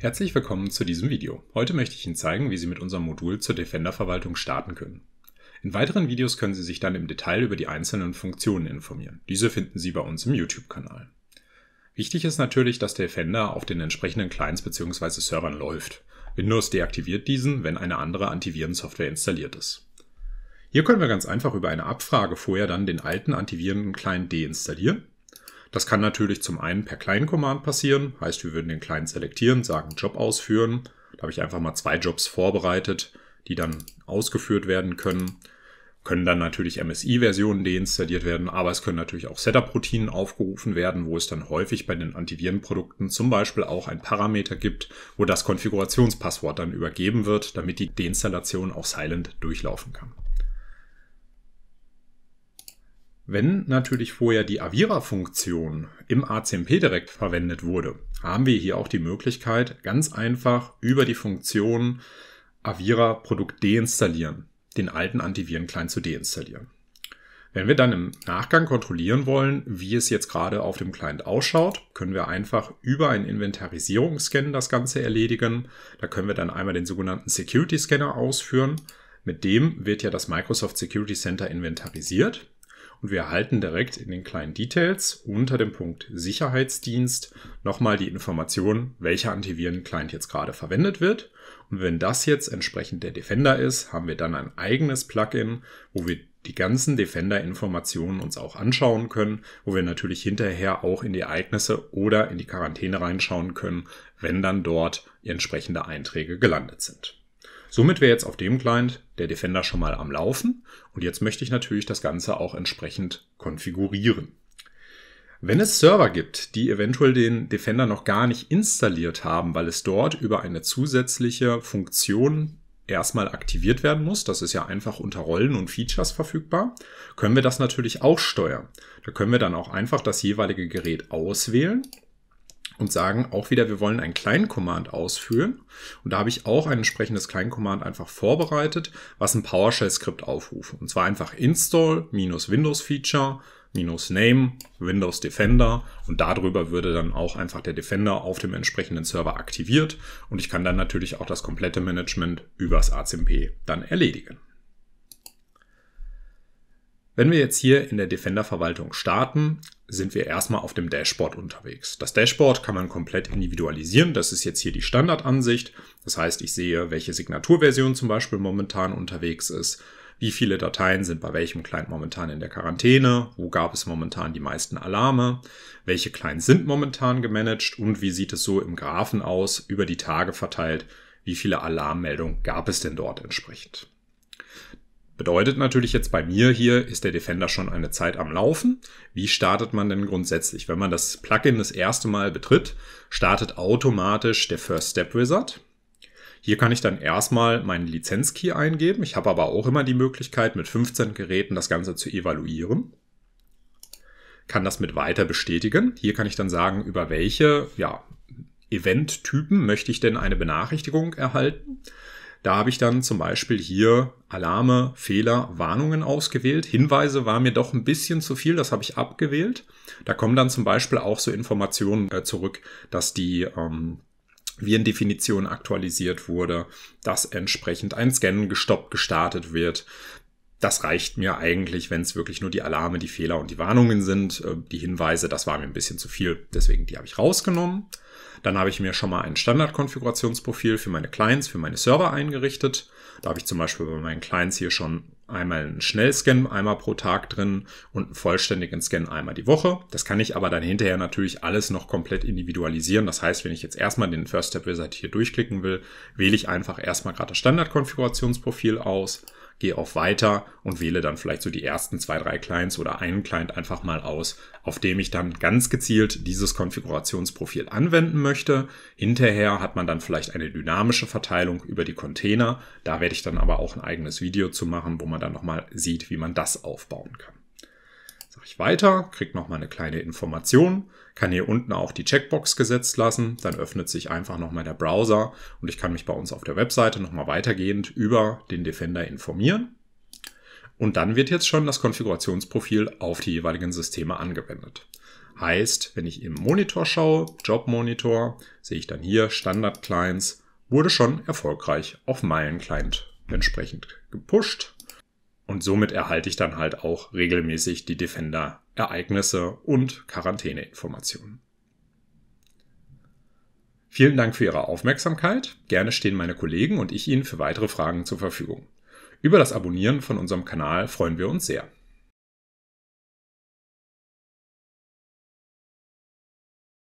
Herzlich willkommen zu diesem Video. Heute möchte ich Ihnen zeigen, wie Sie mit unserem Modul zur Defender-Verwaltung starten können. In weiteren Videos können Sie sich dann im Detail über die einzelnen Funktionen informieren. Diese finden Sie bei uns im YouTube-Kanal. Wichtig ist natürlich, dass Defender auf den entsprechenden Clients bzw. Servern läuft. Windows deaktiviert diesen, wenn eine andere Antivirensoftware installiert ist. Hier können wir ganz einfach über eine Abfrage vorher dann den alten Antiviren-Client deinstallieren das kann natürlich zum einen per Client-Command passieren, heißt wir würden den Client selektieren, sagen Job ausführen. Da habe ich einfach mal zwei Jobs vorbereitet, die dann ausgeführt werden können. Können dann natürlich MSI-Versionen deinstalliert werden, aber es können natürlich auch Setup-Routinen aufgerufen werden, wo es dann häufig bei den Antivirenprodukten zum Beispiel auch ein Parameter gibt, wo das Konfigurationspasswort dann übergeben wird, damit die Deinstallation auch silent durchlaufen kann. Wenn natürlich vorher die Avira-Funktion im ACMP direkt verwendet wurde, haben wir hier auch die Möglichkeit, ganz einfach über die Funktion Avira Produkt deinstallieren, den alten Antiviren-Client zu deinstallieren. Wenn wir dann im Nachgang kontrollieren wollen, wie es jetzt gerade auf dem Client ausschaut, können wir einfach über einen Inventarisierungsscan das Ganze erledigen. Da können wir dann einmal den sogenannten Security Scanner ausführen. Mit dem wird ja das Microsoft Security Center inventarisiert und wir erhalten direkt in den kleinen Details unter dem Punkt Sicherheitsdienst nochmal die Information, welcher Antiviren-Client jetzt gerade verwendet wird. Und wenn das jetzt entsprechend der Defender ist, haben wir dann ein eigenes Plugin, wo wir die ganzen Defender-Informationen uns auch anschauen können, wo wir natürlich hinterher auch in die Ereignisse oder in die Quarantäne reinschauen können, wenn dann dort entsprechende Einträge gelandet sind. Somit wäre jetzt auf dem Client der Defender schon mal am Laufen und jetzt möchte ich natürlich das Ganze auch entsprechend konfigurieren. Wenn es Server gibt, die eventuell den Defender noch gar nicht installiert haben, weil es dort über eine zusätzliche Funktion erstmal aktiviert werden muss, das ist ja einfach unter Rollen und Features verfügbar, können wir das natürlich auch steuern. Da können wir dann auch einfach das jeweilige Gerät auswählen und sagen auch wieder, wir wollen einen kleinen Command ausführen. Und da habe ich auch ein entsprechendes kleinen Command einfach vorbereitet, was ein PowerShell-Skript aufruft. Und zwar einfach install minus Windows Feature minus Name, Windows Defender und darüber würde dann auch einfach der Defender auf dem entsprechenden Server aktiviert und ich kann dann natürlich auch das komplette Management übers ACMP dann erledigen. Wenn wir jetzt hier in der Defender-Verwaltung starten, sind wir erstmal auf dem Dashboard unterwegs. Das Dashboard kann man komplett individualisieren. Das ist jetzt hier die Standardansicht. Das heißt, ich sehe, welche Signaturversion zum Beispiel momentan unterwegs ist, wie viele Dateien sind bei welchem Client momentan in der Quarantäne, wo gab es momentan die meisten Alarme, welche Clients sind momentan gemanagt und wie sieht es so im Graphen aus, über die Tage verteilt, wie viele Alarmmeldungen gab es denn dort entsprechend. Bedeutet natürlich jetzt bei mir hier, ist der Defender schon eine Zeit am Laufen. Wie startet man denn grundsätzlich? Wenn man das Plugin das erste Mal betritt, startet automatisch der First Step Wizard. Hier kann ich dann erstmal meinen Lizenzkey eingeben. Ich habe aber auch immer die Möglichkeit, mit 15 Geräten das Ganze zu evaluieren. Kann das mit weiter bestätigen. Hier kann ich dann sagen, über welche ja, Event-Typen möchte ich denn eine Benachrichtigung erhalten. Da habe ich dann zum Beispiel hier Alarme, Fehler, Warnungen ausgewählt. Hinweise war mir doch ein bisschen zu viel, das habe ich abgewählt. Da kommen dann zum Beispiel auch so Informationen äh, zurück, dass die ähm, Virendefinition aktualisiert wurde, dass entsprechend ein Scannen gestoppt gestartet wird, das reicht mir eigentlich, wenn es wirklich nur die Alarme, die Fehler und die Warnungen sind. Äh, die Hinweise, das war mir ein bisschen zu viel, deswegen die habe ich rausgenommen. Dann habe ich mir schon mal ein Standardkonfigurationsprofil für meine Clients, für meine Server eingerichtet. Da habe ich zum Beispiel bei meinen Clients hier schon einmal einen Schnellscan einmal pro Tag drin und einen vollständigen Scan einmal die Woche. Das kann ich aber dann hinterher natürlich alles noch komplett individualisieren. Das heißt, wenn ich jetzt erstmal den First Step Wizard hier durchklicken will, wähle ich einfach erstmal gerade das Standardkonfigurationsprofil aus gehe auf Weiter und wähle dann vielleicht so die ersten zwei, drei Clients oder einen Client einfach mal aus, auf dem ich dann ganz gezielt dieses Konfigurationsprofil anwenden möchte. Hinterher hat man dann vielleicht eine dynamische Verteilung über die Container. Da werde ich dann aber auch ein eigenes Video zu machen, wo man dann nochmal sieht, wie man das aufbauen kann mache ich weiter, kriege nochmal eine kleine Information, kann hier unten auch die Checkbox gesetzt lassen, dann öffnet sich einfach nochmal der Browser und ich kann mich bei uns auf der Webseite nochmal weitergehend über den Defender informieren. Und dann wird jetzt schon das Konfigurationsprofil auf die jeweiligen Systeme angewendet. Heißt, wenn ich im Monitor schaue, Jobmonitor, sehe ich dann hier Standard Clients, wurde schon erfolgreich auf meinen Client entsprechend gepusht. Und somit erhalte ich dann halt auch regelmäßig die Defender-Ereignisse und Quarantäneinformationen. Vielen Dank für Ihre Aufmerksamkeit. Gerne stehen meine Kollegen und ich Ihnen für weitere Fragen zur Verfügung. Über das Abonnieren von unserem Kanal freuen wir uns sehr.